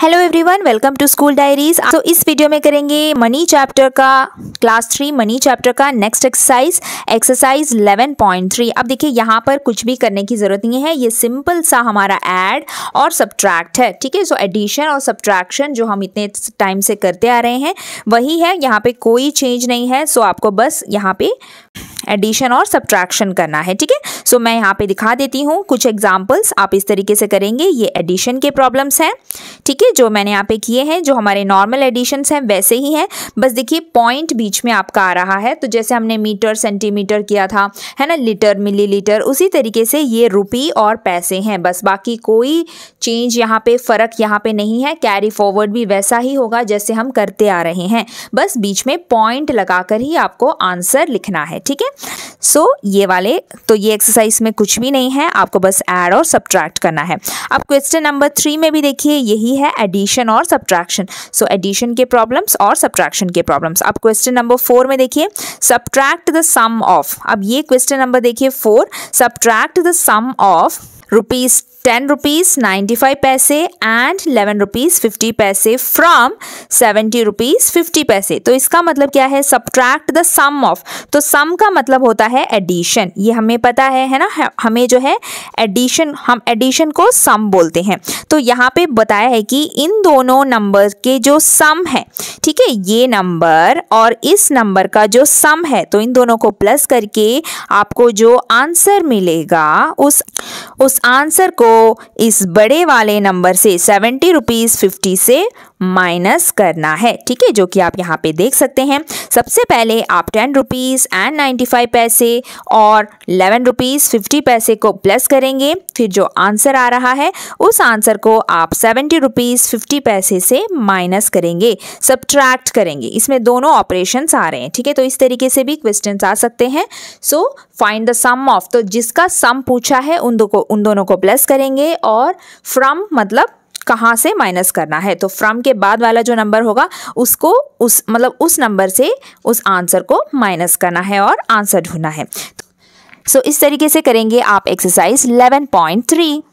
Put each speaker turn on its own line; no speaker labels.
hello everyone welcome to school diaries तो इस video में करेंगे मनी चैप्टर का क्लास थ्री मनी चैप्टर का नेक्स्ट एक्सरसाइज एक्सरसाइज 11.3 अब देखिए यहाँ पर कुछ भी करने की ज़रूरत नहीं है ये सिंपल सा हमारा ऐड और सब्ट्रैक्ट है ठीक है सो एडिशन और सब्ट्रैक्शन जो हम इतने टाइम से करते आ रहे हैं वही है यहाँ पर कोई चेंज नहीं है सो so आपको बस यहाँ पर एडिशन और सब्ट्रैक्शन करना है ठीक है सो so, मैं यहाँ पे दिखा देती हूँ कुछ एग्जाम्पल्स आप इस तरीके से करेंगे ये एडिशन के प्रॉब्लम्स हैं ठीक है जो मैंने यहाँ पे किए हैं जो हमारे नॉर्मल एडिशन्स हैं वैसे ही हैं बस देखिए पॉइंट बीच में आपका आ रहा है तो जैसे हमने मीटर सेंटीमीटर किया था है ना लीटर मिली उसी तरीके से ये रुपी और पैसे हैं बस बाकी कोई चेंज यहाँ पर फ़र्क यहाँ पर नहीं है कैरी फॉरवर्ड भी वैसा ही होगा जैसे हम करते आ रहे हैं बस बीच में पॉइंट लगाकर ही आपको आंसर लिखना है ठीक है सो so, ये वाले तो ये एक्सरसाइज में कुछ भी नहीं है आपको बस ऐड और सब्ट्रैक्ट करना है अब क्वेश्चन नंबर थ्री में भी देखिए यही है एडिशन और सब्ट्रैक्शन सो एडिशन के प्रॉब्लम्स और सब्ट्रैक्शन के प्रॉब्लम्स अब क्वेश्चन नंबर फोर में देखिए सब्ट्रैक्ट द सम ऑफ अब ये क्वेश्चन नंबर देखिए four subtract the sum of rupees ten rupees ninety five paise and 11 rupees fifty paise from seventy rupees fifty paise तो इसका मतलब क्या है सब्ट्रैक्ट द सम ऑफ तो सम का मतलब होता है एडिशन ये हमें पता है है ना हमें जो है एडिशन हम एडिशन को सम बोलते हैं तो यहाँ पे बताया है कि इन दोनों नंबर के जो सम है ठीक है ये नंबर और इस नंबर का जो सम है तो इन दोनों को प्लस करके आपको जो आंसर मिलेगा उस उस आंसर को इस बड़े वाले नंबर से सेवेंटी रुपीज़ फिफ्टी से माइनस करना है ठीक है जो कि आप यहाँ पे देख सकते हैं सबसे पहले आप ten rupees and ninety five paise और एलेवन रुपीज़ फिफ्टी पैसे को प्लस करेंगे फिर जो आंसर आ रहा है उस आंसर को आप सेवेंटी रुपीज़ फिफ्टी पैसे से माइनस करेंगे सब्ट्रैक्ट करेंगे इसमें दोनों ऑपरेशन आ रहे हैं ठीक है तो इस तरीके से भी क्वेश्चन आ सकते हैं so find the sum of तो जिसका सम पूछा है उन दो को उन दोनों को प्लस करेंगे और फ्रॉम मतलब कहाँ से माइनस करना है तो फ्रॉम के बाद वाला जो नंबर होगा उसको उस मतलब उस नंबर से उस आंसर को माइनस करना है और आंसर ढूंढना है सो तो so, इस तरीके से करेंगे आप एक्सरसाइज 11.3